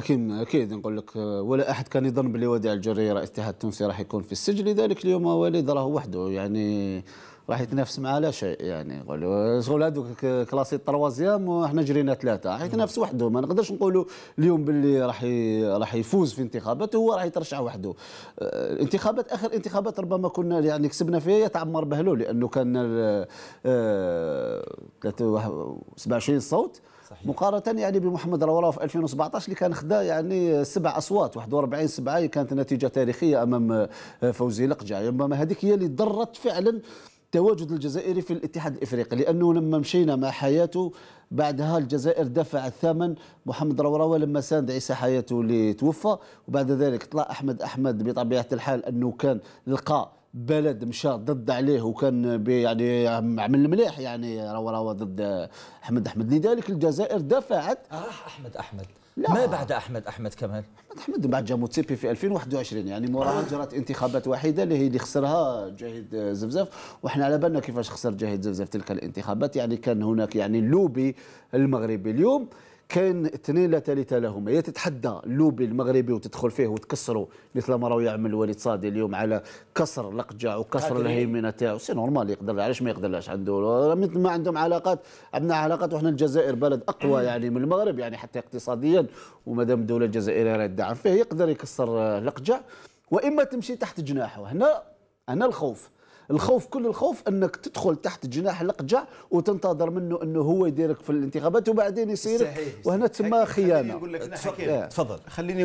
اكيد اكيد نقول لك ولا احد كان يظن بلي وديع الجري رئيس الاتحاد التونسي راح يكون في السجن لذلك اليوم والد راه وحده يعني راح يتنافس مع لا شيء يعني يقولوا شغل هذوك كلاسي الطروازيام وحنا جرينا ثلاثه راح يتنافس وحده ما نقدرش نقولوا اليوم باللي راح راح يفوز في انتخابات هو راح يترشح وحده الانتخابات آه، اخر انتخابات ربما كنا يعني كسبنا فيها يتعمر بهلو لانه كان 27 آه، صوت صحيح. مقارنه يعني بمحمد روراه في 2017 اللي كان خدا يعني سبع اصوات 41 سبعه كانت نتيجه تاريخيه امام آه، فوزي لقجع ربما هذيك هي اللي ضرت فعلا التواجد الجزائري في الاتحاد الافريقي لانه لما مشينا مع حياته بعدها الجزائر دفع الثمن محمد روراوة لما ساند عيسى حياته اللي توفى وبعد ذلك طلع احمد احمد بطبيعه الحال انه كان لقى بلد مشى ضد عليه وكان يعني عمل مليح يعني راهو راهو ضد احمد احمد لذلك الجزائر دفعت راح آه، احمد احمد لا. ما بعد احمد احمد كمال احمد احمد بعد جا موتسيبي في 2021 يعني موراها آه. جرات انتخابات وحيده اللي هي اللي خسرها جاهد زفزاف وحنا على بالنا كيفاش خسر جاهد زفزاف تلك الانتخابات يعني كان هناك يعني اللوبي المغربي اليوم كان اثنين لا ثالث لهما هي تتحدى اللوبي المغربي وتدخل فيه وتكسره مثل ما راهو يعمل الوليد صادي اليوم على كسر لقجع وكسر الهيمنه تاعو سي نورمال يقدر علاش ما يقدرلاش عنده مثل ما عندهم علاقات عندنا علاقات وحنا الجزائر بلد اقوى يعني من المغرب يعني حتى اقتصاديا ومادام الدوله الجزائريه راهي تدعم فيه يقدر يكسر لقجع واما تمشي تحت جناحه هنا هنا الخوف الخوف كل الخوف انك تدخل تحت جناح لقجع وتنتظر منه انه هو يديرك في الانتخابات وبعدين يصير وهنا تسمى خيانه إيه. تفضل خليني